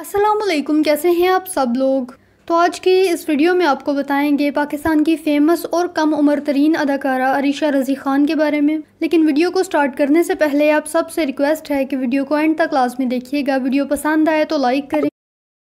असलम कैसे हैं आप सब लोग तो आज की इस वीडियो में आपको बताएंगे पाकिस्तान की फ़ेमस और कम उम्र तरीन अदाकारा अरीशा रज़ी ख़ान के बारे में लेकिन वीडियो को स्टार्ट करने से पहले आप सबसे रिक्वेस्ट है कि वीडियो को एंड तक लाजमी में देखिएगा वीडियो पसंद आए तो लाइक करें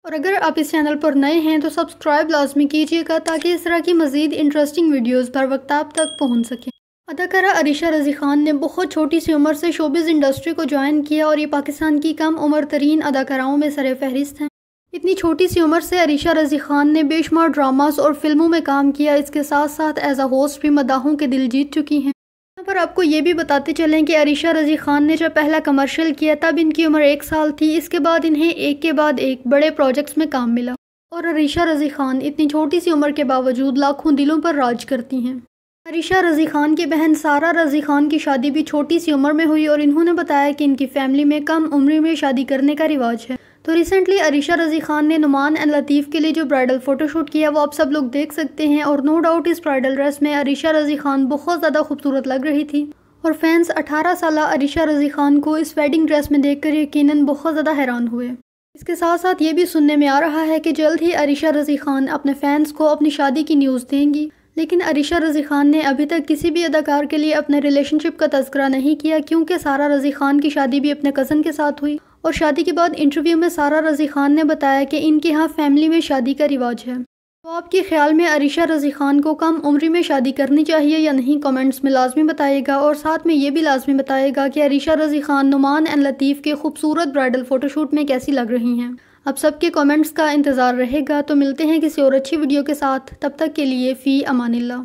और अगर आप इस चैनल पर नए हैं तो सब्सक्राइब लाजमी कीजिएगा ताकि इस तरह की मज़ीद इंटरेस्टिंग वीडियोज़ बर वक्त आप तक पहुँच सकें अदाकारा अरिशा रज़ी ख़ान ने बहुत छोटी सी उम्र से शोबिज़ इंडस्ट्री को ज्वाइन किया और ये पाकिस्तान की कम उम्र तरीन अदाकाराओं में सर फहरिस्त हैं इतनी छोटी सी उम्र से अरिशा रज़ी ख़ान ने बेशुमार ड्रामास और फिल्मों में काम किया इसके साथ साथ एज अ होस्ट भी मदाहों के दिल जीत चुकी हैं यहाँ पर आपको ये भी बताते चलें कि अरिशा रज़ी ख़ान ने जब पहला कमर्शल किया तब इनकी उम्र एक साल थी इसके बाद इन्हें एक के बाद एक बड़े प्रोजेक्ट्स में काम मिला और अरिशा रज़ी ख़ान इतनी छोटी सी उम्र के बावजूद लाखों दिलों पर राज करती हैं अरिशा रज़ी ख़ान की बहन सारा रज़ी ख़ान की शादी भी छोटी सी उम्र में हुई और इन्होंने बताया कि इनकी फ़ैमिली में कम उम्र में शादी करने का रिवाज है तो रिसेंटली अरिशा रज़ी ख़ान ने नुमान एंड लतीफ़ के लिए जो ब्राइडल फ़ोटोशूट किया वो आप सब लोग देख सकते हैं और नो डाउट इस ब्राइडल ड्रेस में अरिशा रज़ी ख़ान बहुत ज़्यादा खूबसूरत लग रही थी और फैंस 18 साल अरिशा रज़ी ख़ान को इस वेडिंग ड्रेस में देखकर यकीनन बहुत ज़्यादा हैरान हुए इसके साथ साथ ये भी सुनने में आ रहा है कि जल्द ही अरिशा रज़ी ख़ान अपने फैंस को अपनी शादी की न्यूज़ देंगी लेकिन अरिशा रज़ी ख़ान ने अभी तक किसी भी अदाकार के लिए अपने रिलेशनशिप का तस्करा नहीं किया क्योंकि सारा रज़ी ख़ान की शादी भी अपने कज़न के साथ हुई और शादी के बाद इंटरव्यू में सारा रज़ी ख़ान ने बताया कि इनके यहाँ फैमिली में शादी का रिवाज है तो आपके ख्याल में अरिशा रज़ी ख़ान को कम उम्र में शादी करनी चाहिए या नहीं कमेंट्स में लाजमी बताएगा और साथ में ये भी लाजमी बताएगा कि अरिशा रज़ी ख़ान नुमान एंड लतीफ़ के खूबसूरत ब्राइडल फ़ोटोशूट में कैसी लग रही हैं अब सबके कमेंट्स का इंतज़ार रहेगा तो मिलते हैं किसी और अच्छी वीडियो के साथ तब तक के लिए फ़ी अमानिल्ला